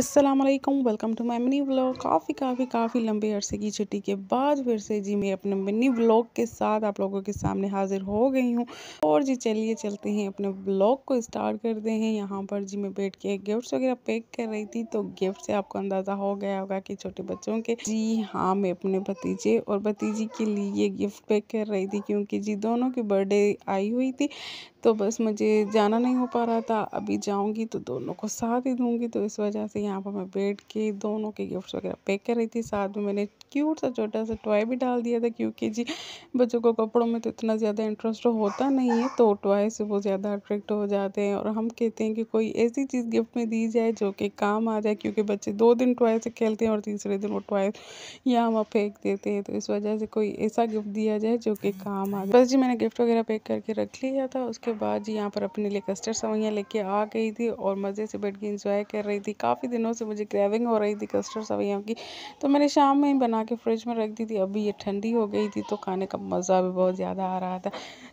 अस्सलाम वालेकुम welcome to my mini vlog काफ़ी काफ़ी काफ़ी लंबे अरसे की छुट्टी के बाद फिर से जी मैं अपने मिनी व्लॉग के साथ आप लोगों के सामने हाजिर हो गई हूँ और जी चलिए चलते हैं अपने व्लॉग को स्टार्ट करते हैं यहाँ पर जी मैं बैठ के गिफ्ट्स वगैरह पैक कर रही थी तो गिफ्ट से आपको अंदाज़ा हो गया होगा कि छोटे बच्चों के जी हाँ मैं अपने भतीजे और भतीजी के लिए गिफ्ट पैक कर रही थी क्योंकि जी दोनों की बर्थडे आई हुई थी तो बस मुझे जाना नहीं हो पा रहा था अभी जाऊँगी तो दोनों को साथ ही दूँगी तो इस वजह से यहाँ पर मैं बैठ के दोनों के गिफ्ट्स वगैरह पैक कर रही थी साथ में मैंने क्यूट सा छोटा सा टॉय भी डाल दिया था क्योंकि जी बच्चों को कपड़ों में तो इतना ज़्यादा इंटरेस्ट होता नहीं है तो टॉय से वो ज़्यादा अट्रैक्ट हो जाते हैं और हम कहते हैं कि कोई ऐसी चीज़ गिफ्ट में दी जाए जो कि काम आ जाए क्योंकि बच्चे दो दिन टॉय से खेलते हैं और तीसरे दिन वो टॉय यहाँ वहाँ फेंक देते हैं तो इस वजह से कोई ऐसा गिफ्ट दिया जाए जो कि काम आ जाए बस जी मैंने गिफ्ट वगैरह पैक करके रख लिया था उसके बाद जी यहाँ पर अपने लिए कस्टर्ड सवैयाँ लेके आ गई थी और मज़े से बैठ के इंजॉय कर रही थी काफ़ी दिनों से मुझे क्रेविंग हो रही थी कस्टर्ड सवैयों की तो मैंने शाम में ही बना के फ्रिज में रख दी थी अभी ये ठंडी हो गई थी तो खाने का मज़ा भी बहुत ज़्यादा आ रहा था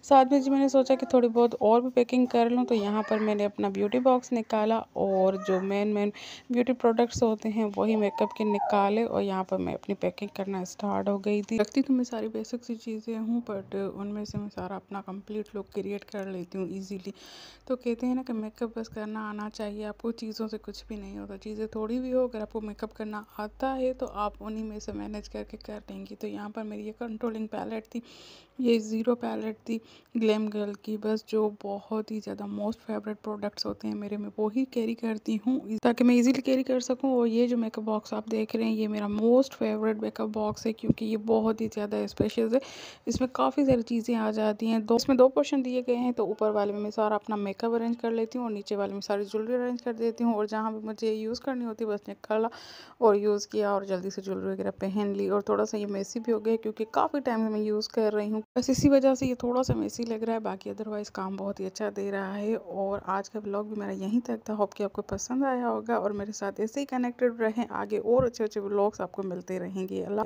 साथ में जी मैंने सोचा कि थोड़ी बहुत और भी पैकिंग कर लूँ तो यहाँ पर मैंने अपना ब्यूटी बॉक्स निकाला और जो मेन मेन ब्यूटी प्रोडक्ट्स होते हैं वही मेकअप के निकाले और यहाँ पर मैं अपनी पैकिंग करना स्टार्ट हो गई थी रखती तो मैं सारी बेसिक सी चीज़ें हूँ बट उनमें से मैं सारा अपना कंप्लीट लुक क्रिएट कर लेती हूँ ईजीली तो कहते हैं ना कि मेकअप बस करना आना चाहिए आपको चीज़ों से कुछ भी नहीं होता चीज़ें थोड़ी भी हो अगर आपको मेकअप करना आता है तो आप उन्हीं में से मैनेज करके कर लेंगी तो यहाँ पर मेरी ये कंट्रोलिंग पैलेट थी ये ज़ीरो पैलेट थी ग्लैम गर्ल की बस जो बहुत ही ज़्यादा मोस्ट फेवरेट प्रोडक्ट्स होते हैं मेरे में वो ही कैरी करती हूँ ताकि मैं इजीली कैरी कर सकूँ और ये जो मेकअप बॉक्स आप देख रहे हैं ये मेरा मोस्ट फेवरेट मेकअप बॉक्स है क्योंकि ये बहुत ही ज़्यादा स्पेशल है इसमें काफ़ी सारी चीज़ें आ जाती हैं दो इसमें दो पोर्शन दिए गए हैं तो ऊपर वाले में सारा अपना मेकअप अरेंज कर लेती हूँ और नीचे वाले में सारी ज्वेलरी अरेंज कर देती हूँ और जहाँ भी मुझे यूज़ करनी होती बस निकाला और यूज़ किया और जल्दी से ज्वेलरी वगैरह पहन ली और थोड़ा सा ये मेसी भी हो गया क्योंकि काफ़ी टाइम मैं यूज़ कर रही हूँ बस इसी वजह से ये थोड़ा सा मेसी लग रहा है बाकी अदरवाइज़ काम बहुत ही अच्छा दे रहा है और आज का ब्लॉग भी मेरा यहीं तक था होप कि आपको पसंद आया होगा और मेरे साथ ऐसे ही कनेक्टेड रहें आगे और अच्छे अच्छे ब्लॉग्स आपको मिलते रहेंगे अल्लाह